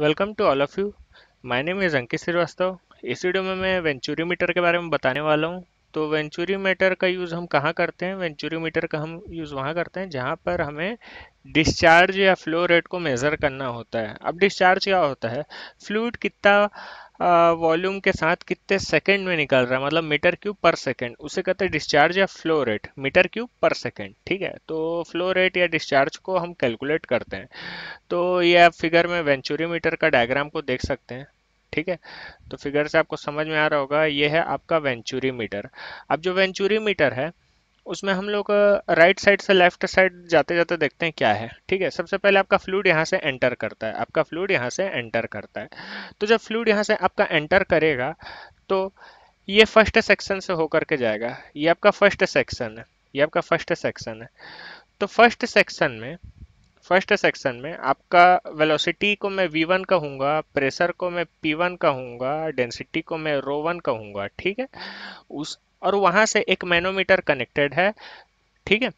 Welcome to all of you my name is Ankit Shrivastava इस video में मैं वेंचुरी मीटर के बारे में बताने वाला हूँ तो वेंचुरी मीटर का यूज़ हम कहाँ करते हैं वेंचुरी मीटर का हम यूज़ वहाँ करते हैं जहाँ पर हमें डिस्चार्ज या फ्लो रेट को मेज़र करना होता है अब डिस्चार्ज क्या होता है फ्लूड कितना वॉल्यूम के साथ कितने सेकंड में निकल रहा है मतलब मीटर क्यूब पर सेकंड उसे कहते हैं डिस्चार्ज या flow rate meter cube per second ठीक है तो फ्लो रेट या डिस्चार्ज को हम कैलकुलेट करते हैं तो ये आप फिगर में वेंचुरी मीटर का डायग्राम को देख सकते हैं ठीक है तो फिगर से आपको समझ में आ रहा होगा ये है आपका वेंचुरी मीटर अब जो वेंचुरी मीटर है उसमें हम लोग राइट साइड से लेफ्ट साइड जाते जाते देखते हैं क्या है ठीक है सबसे पहले आपका फ्लूड यहाँ से एंटर करता है आपका फ्लूड यहाँ से एंटर करता है तो जब फ्लूड यहाँ से आपका एंटर करेगा तो ये फर्स्ट सेक्शन से होकर के जाएगा ये आपका फर्स्ट सेक्शन है ये आपका फर्स्ट सेक्शन है तो फर्स्ट सेक्शन में फर्स्ट सेक्शन में आपका वेलोसिटी को मैं v1 कहूँगा प्रेशर को मैं p1 कहूँगा डेंसिटी को मैं रो वन कहूँगा ठीक है उस और वहाँ से एक मैनोमीटर कनेक्टेड है ठीक है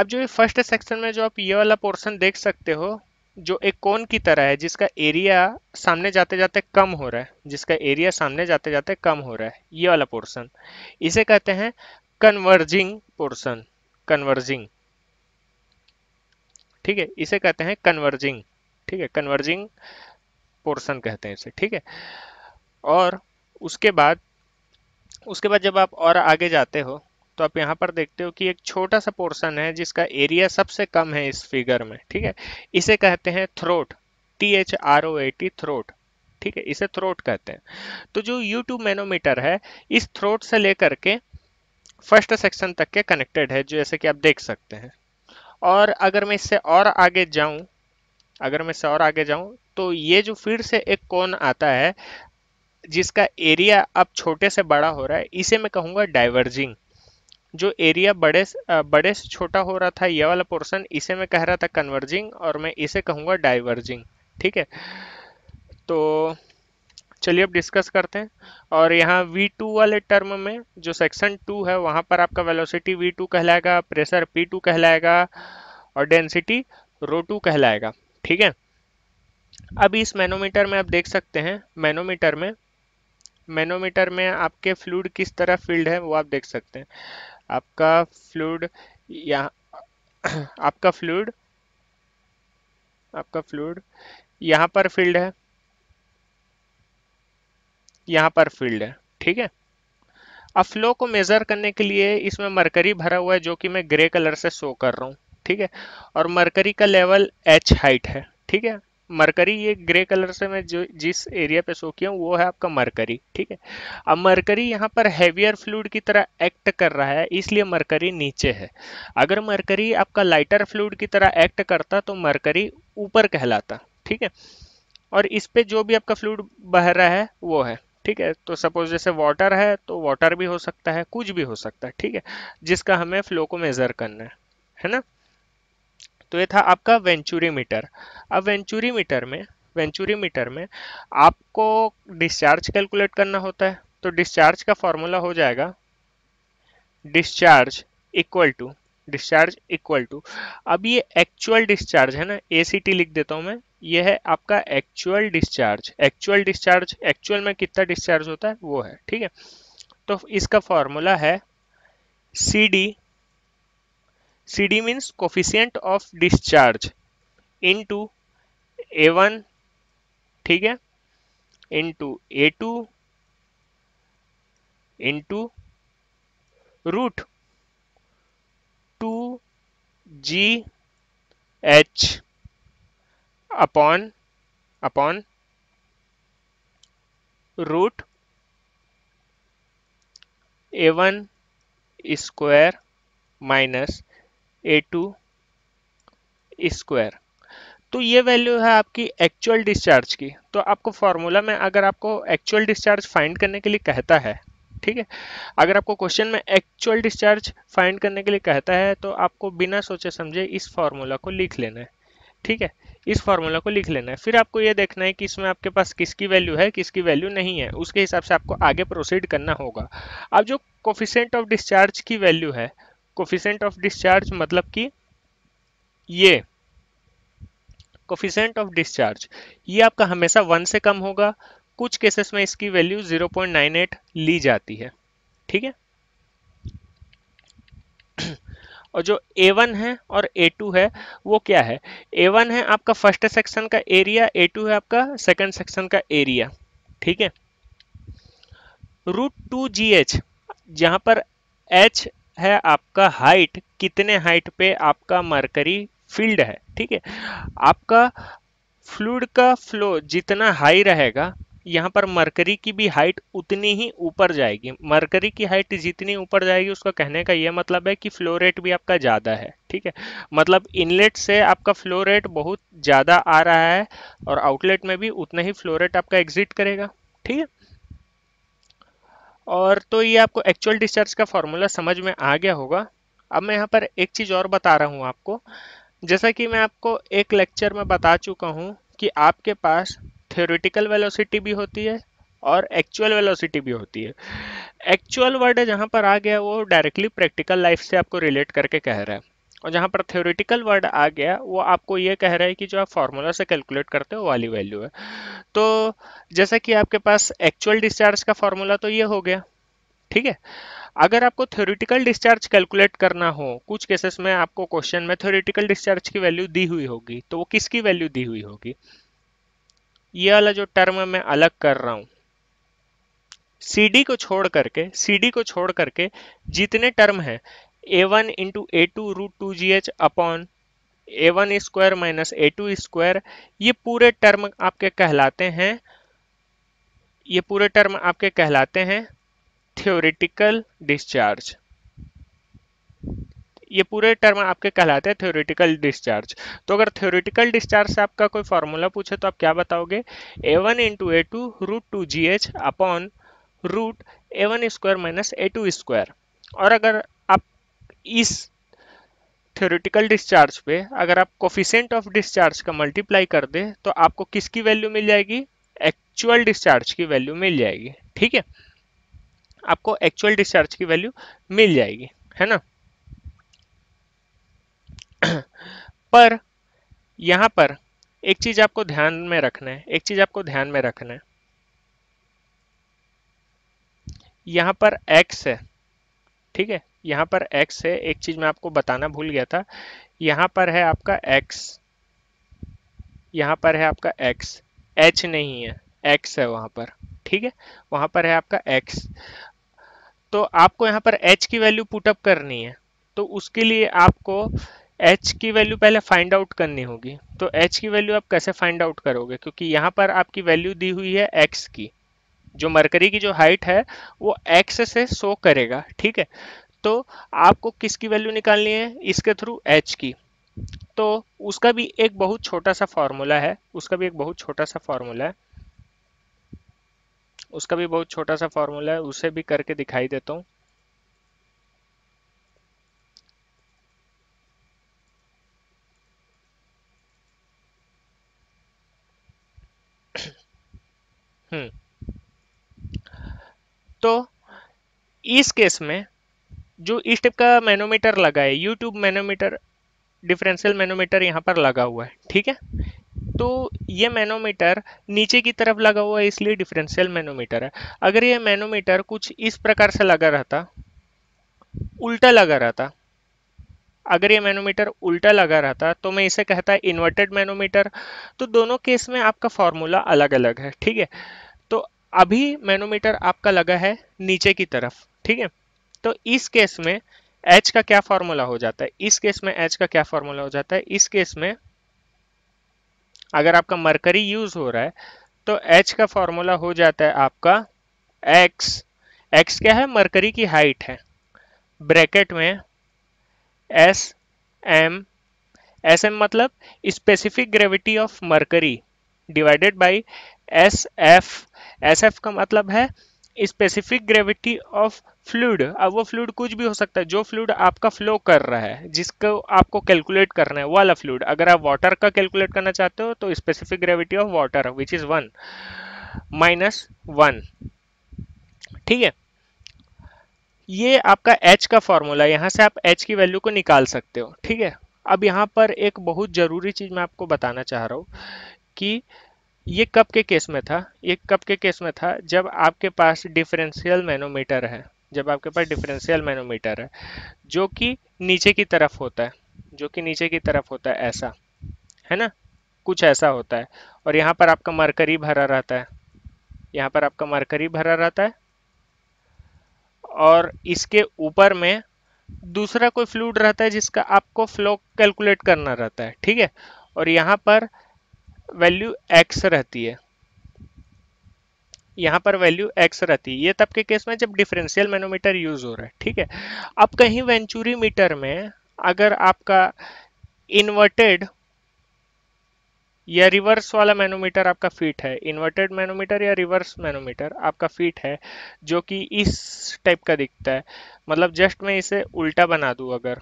अब जो फर्स्ट सेक्शन में जो आप ये वाला पोर्शन देख सकते हो जो एक कोन की तरह है जिसका एरिया सामने जाते जाते कम हो रहा है जिसका एरिया सामने जाते जाते कम हो रहा है ये वाला पोर्शन इसे कहते हैं कन्वर्जिंग पोर्शन कन्वर्जिंग ठीक है इसे कहते हैं कन्वर्जिंग ठीक है कन्वर्जिंग पोर्शन कहते हैं इसे ठीक है और उसके बाद उसके बाद जब आप और आगे जाते हो तो आप यहाँ पर देखते हो कि एक छोटा सा पोर्शन है जिसका एरिया सबसे कम है इस फिगर में ठीक है इसे कहते हैं throat T H R O A T throat ठीक है इसे थ्रोट कहते हैं तो जो यू ट्यूब मैनोमीटर है इस थ्रोट से लेकर के फर्स्ट सेक्शन तक के कनेक्टेड है जो जैसे कि आप देख सकते हैं और अगर मैं इससे और आगे जाऊं अगर मैं इससे और आगे जाऊं तो ये जो फिर से एक कोन आता है जिसका एरिया अब छोटे से बड़ा हो रहा है इसे मैं कहूँगा डाइवर्जिंग जो एरिया बड़े बड़े से छोटा हो रहा था यह वाला पोर्शन इसे मैं कह रहा था कन्वर्जिंग और मैं इसे कहूँगा डाइवर्जिंग ठीक है तो चलिए अब डिस्कस करते हैं और यहाँ V2 वाले टर्म में जो सेक्शन 2 है वहाँ पर आपका वेलोसिटी V2 कहलाएगा प्रेशर P2 कहलाएगा और डेंसिटी रो टू कहलाएगा ठीक है अब इस मैनोमीटर में आप देख सकते हैं मैनोमीटर में मैनोमीटर में आपके फ्लूड किस तरह फील्ड है वो आप देख सकते हैं आपका फ्लूड यहाँ आपका फ्लूड आपका फ्लूड यहाँ पर फील्ड है यहाँ पर फील्ड है ठीक है अब फ्लो को मेजर करने के लिए इसमें मरकरी भरा हुआ है जो कि मैं ग्रे कलर से शो कर रहा हूँ ठीक है और मरकरी का लेवल एच हाइट है ठीक है मरकरी ये ग्रे कलर से मैं जो जिस एरिया पे शो किया हूँ वो है आपका मरकरी ठीक है अब मरकरी यहाँ पर हैवियर फ्लूड की तरह एक्ट कर रहा है इसलिए मरकरी नीचे है अगर मरकरी आपका लाइटर फ्लूड की तरह एक्ट करता तो मरकरी ऊपर कहलाता ठीक है और इस पे जो भी आपका फ्लूड बह रहा है वो है ठीक है तो सपोज जैसे वाटर है तो वाटर भी हो सकता है कुछ भी हो सकता है ठीक है जिसका हमें फ्लो को मेजर करना है है ना तो ये था आपका वेंचुरी मीटर अब वेंचुरी मीटर में वेंचुरी मीटर में आपको डिस्चार्ज कैलकुलेट करना होता है तो डिस्चार्ज का फॉर्मूला हो जाएगा discharge equal to discharge equal to अब ये एक्चुअल डिस्चार्ज है ना ए लिख देता हूँ मैं ये है आपका actual discharge actual discharge actual में कितना डिस्चार्ज होता है वो है ठीक है तो इसका फॉर्मूला है C D CD means coefficient of discharge into A1 ठीक है into A2 into root 2 G H upon upon root A1 square minus A two square तो ये वैल्यू है आपकी एक्चुअल डिस्चार्ज की तो आपको फॉर्मूला में अगर आपको एक्चुअल डिस्चार्ज फाइंड करने के लिए कहता है ठीक है अगर आपको क्वेश्चन में एक्चुअल डिस्चार्ज फाइंड करने के लिए कहता है तो आपको बिना सोचे समझे इस फॉर्मूला को लिख लेना है ठीक है इस फॉर्मूला को लिख लेना है फिर आपको ये देखना है कि इसमें आपके पास किसकी वैल्यू है किसकी वैल्यू नहीं है उसके हिसाब से आपको आगे प्रोसीड करना होगा अब जो कोफिशेंट ऑफ डिस्चार्ज की वैल्यू है कोफिशेंट ऑफ डिस्चार्ज मतलब कि ये कोफिशेंट ऑफ डिस्चार्ज ये आपका हमेशा वन से कम होगा कुछ केसेस में इसकी वैल्यू 0.98 ली जाती है ठीक है और जो A1 है और A2 है वो क्या है A1 है आपका फर्स्ट सेक्शन का एरिया A2 है आपका सेकंड सेक्शन का एरिया ठीक है रूट टू जी एच जहां पर एच है आपका हाइट कितने हाइट पे आपका मरकरी फील्ड है ठीक है आपका फ्लूड का फ्लो जितना हाई रहेगा यहाँ पर मरकरी की भी हाइट उतनी ही ऊपर जाएगी मरकरी की हाइट जितनी ऊपर जाएगी उसका कहने का यह मतलब है कि फ्लो रेट भी आपका ज़्यादा है ठीक है मतलब इनलेट से आपका फ्लो रेट बहुत ज़्यादा आ रहा है और आउटलेट में भी उतना ही फ्लो रेट आपका एग्जिट करेगा ठीक है और तो ये आपको एक्चुअल डिस्चार्ज का फॉर्मूला समझ में आ गया होगा अब मैं यहाँ पर एक चीज़ और बता रहा हूँ आपको जैसा कि मैं आपको एक लेक्चर में बता चुका हूँ कि आपके पास थ्योरेटिकल वेलोसिटी भी होती है और एक्चुअल वेलोसिटी भी होती है एक्चुअल वर्ड जहाँ पर आ गया वो डायरेक्टली प्रैक्टिकल लाइफ से आपको रिलेट करके कह रहा है और जहाँ पर थ्योरेटिकल वर्ड आ गया वो आपको ये कह रहा है कि जो आप फार्मूला से कैलकुलेट करते हो वाली वैल्यू है तो जैसा कि आपके पास एक्चुअल डिस्चार्ज का फार्मूला तो ये हो गया ठीक है अगर आपको थ्योरेटिकल डिस्चार्ज कैलकुलेट करना हो कुछ केसेस में आपको क्वेश्चन में थ्योरेटिकल डिस्चार्ज की वैल्यू दी हुई होगी तो वो किसकी वैल्यू दी हुई होगी ये वाला जो टर्म मैं अलग कर रहा हूँ सी को छोड़ करके सी को छोड़ करके जितने टर्म हैं A one into A two root two G H upon A one square minus A two square ये पूरे टर्म आपके कहलाते हैं ये पूरे टर्म आपके कहलाते हैं थ्योरेटिकल डिस्चार्ज ये पूरे टर्म आपके कहलाते हैं थ्योरेटिकल डिस्चार्ज तो अगर थ्योरेटिकल डिस्चार्ज से आपका कोई फॉर्मूला पूछे तो आप क्या बताओगे A one into A two root two G H upon root A one square minus A two square और अगर इस थ्योरेटिकल डिस्चार्ज पे अगर आप कोफिशेंट ऑफ डिस्चार्ज का मल्टीप्लाई कर दें तो आपको किसकी वैल्यू मिल जाएगी एक्चुअल डिस्चार्ज की वैल्यू मिल जाएगी ठीक है आपको एक्चुअल डिस्चार्ज की वैल्यू मिल जाएगी है ना पर यहां पर एक चीज आपको ध्यान में रखना है एक चीज आपको ध्यान में रखना है यहां पर x है ठीक है यहाँ पर x है एक चीज़ मैं आपको बताना भूल गया था यहाँ पर है आपका x यहाँ पर है आपका x h नहीं है x है वहाँ पर ठीक है वहाँ पर है आपका x तो आपको यहाँ पर h की वैल्यू पुटअप करनी है तो उसके लिए आपको h की वैल्यू पहले फाइंड आउट करनी होगी तो h की वैल्यू आप कैसे फाइंड आउट करोगे क्योंकि यहाँ पर आपकी वैल्यू दी हुई है x की जो मरकरी की जो हाइट है वो x से शो करेगा ठीक है तो आपको किसकी वैल्यू निकालनी है इसके थ्रू एच की तो उसका भी एक बहुत छोटा सा फॉर्मूला है उसका भी एक बहुत छोटा सा फॉर्मूला है उसका भी बहुत छोटा सा फॉर्मूला है उसे भी करके दिखाई देता हूं हम्म। तो इस केस में जो इस टाइप का मैनोमीटर लगा है यूट्यूब मैनोमीटर डिफरेंशियल मैनोमीटर यहाँ पर लगा हुआ है ठीक है तो ये मैनोमीटर नीचे की तरफ लगा हुआ है इसलिए डिफरेंशियल मैनोमीटर है अगर ये मैनोमीटर कुछ इस प्रकार से लगा रहता उल्टा लगा रहता अगर ये मैनोमीटर उल्टा लगा रहता तो मैं इसे कहता इन्वर्टेड मैनोमीटर तो दोनों केस में आपका फॉर्मूला अलग अलग है ठीक है तो अभी मैनोमीटर आपका लगा है नीचे की तरफ ठीक है तो इस केस में एच का क्या फॉर्मूला हो जाता है इस केस में एच का क्या फॉर्मूला हो जाता है इस केस में अगर आपका मरकरी यूज हो रहा है तो एच का फॉर्मूला हो जाता है आपका एक्स एक्स क्या है मरकरी की हाइट है ब्रैकेट में एस एम एस एम मतलब specific gravity of mercury divided by S F S F का मतलब है स्पेसिफिक ग्रेविटी ऑफ फ्लूड अब वो फ्लूड कुछ भी हो सकता है जो फ्लूड आपका फ्लो कर रहा है जिसको आपको कैलकुलेट करना है वाला फ्लूड अगर आप वाटर का कैलकुलेट करना चाहते हो तो specific gravity of water which is one minus one ठीक है ये आपका एच का फॉर्मूला यहाँ से आप एच की वैल्यू को निकाल सकते हो ठीक है अब यहाँ पर एक बहुत ज़रूरी चीज़ मैं आपको बताना चाह रहा हूँ कि ये कब के केस में था ये कब के केस में था जब आपके पास डिफरेंशियल मैनोमीटर है जब आपके पास डिफरेंशियल मैनोमीटर है जो कि नीचे की तरफ होता है जो कि नीचे की तरफ होता है ऐसा है ना कुछ ऐसा होता है और यहाँ पर आपका मरकरी भरा रहता है यहाँ पर आपका मरकरी भरा रहता है और इसके ऊपर में दूसरा कोई फ्लूड रहता है जिसका आपको फ्लो कैलकुलेट करना रहता है ठीक है और यहाँ पर वैल्यू एक्स रहती है यहाँ पर वैल्यू एक्स रहती है ये तब के केस में जब डिफरेंशियल मैनोमीटर यूज हो रहा है ठीक है अब कहीं वेंचुरी मीटर में अगर आपका इन्वर्टेड या रिवर्स वाला मैनोमीटर आपका फिट है इन्वर्टेड मैनोमीटर या रिवर्स मैनोमीटर आपका फिट है जो कि इस टाइप का दिखता है मतलब जस्ट मैं इसे उल्टा बना दूँ अगर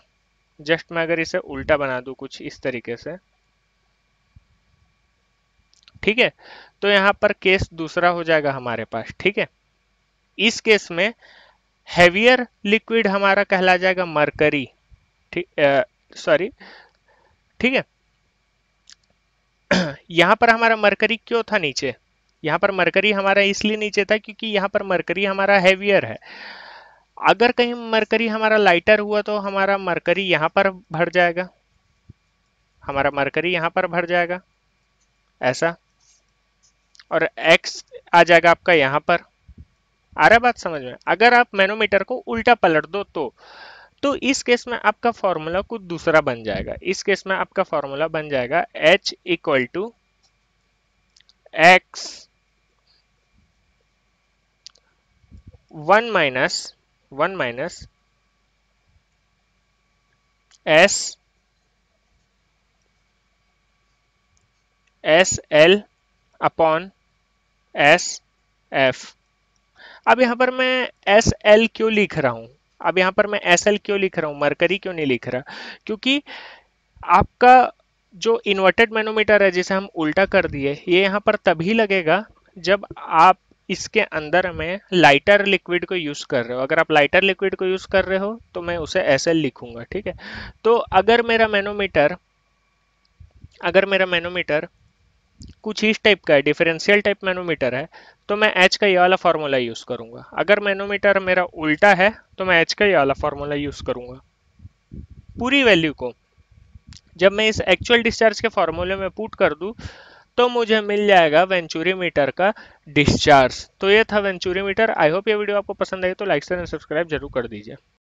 जस्ट मैं अगर इसे उल्टा बना दूँ कुछ इस तरीके से ठीक है तो यहाँ पर केस दूसरा हो जाएगा हमारे पास ठीक है इस केस में हैवियर लिक्विड हमारा कहला जाएगा मरकरी सॉरी ठीक है यहां पर हमारा मरकरी क्यों था नीचे यहां पर मरकरी हमारा इसलिए नीचे था क्योंकि यहां पर मरकरी हमारा हैवियर है अगर कहीं मरकरी हमारा लाइटर हुआ तो हमारा मरकरी यहां पर भर जाएगा हमारा मरकरी यहां पर भर जाएगा ऐसा और एक्स आ जाएगा आपका यहाँ पर आ रहा बात समझ में अगर आप मैनोमीटर को उल्टा पलट दो तो तो इस केस में आपका फॉर्मूला कुछ दूसरा बन जाएगा इस केस में आपका फॉर्मूला बन जाएगा H equal to X one minus one minus S S L upon S F अब यहाँ पर मैं एस एल क्यों लिख रहा हूँ अब यहाँ पर मैं एस एल क्यों लिख रहा हूँ मरकरी क्यों नहीं लिख रहा क्योंकि आपका जो इन्वर्टेड मैनोमीटर है जिसे हम उल्टा कर दिए ये यहाँ पर तभी लगेगा जब आप इसके अंदर में लाइटर लिक्विड को यूज़ कर रहे हो अगर आप लाइटर लिक्विड को यूज़ कर रहे हो तो मैं उसे एस एल लिखूंगा ठीक है तो अगर मेरा मैनोमीटर अगर मेरा मैनोमीटर कुछ इस टाइप का है डिफरेंशियल टाइप मैनोमीटर है तो मैं एच का ये वाला फार्मूला यूज़ करूँगा अगर मैनोमीटर मेरा उल्टा है तो मैं एच का ये वाला फार्मूला यूज़ करूँगा पूरी वैल्यू को जब मैं इस एक्चुअल डिस्चार्ज के फॉर्मूले में पुट कर दूँ तो मुझे मिल जाएगा वेंचुरी मीटर का डिस्चार्ज तो ये था वेंचुरी मीटर आई होप ये वीडियो आपको पसंद आई तो लाइक शेयर एंड सब्सक्राइब जरूर कर दीजिए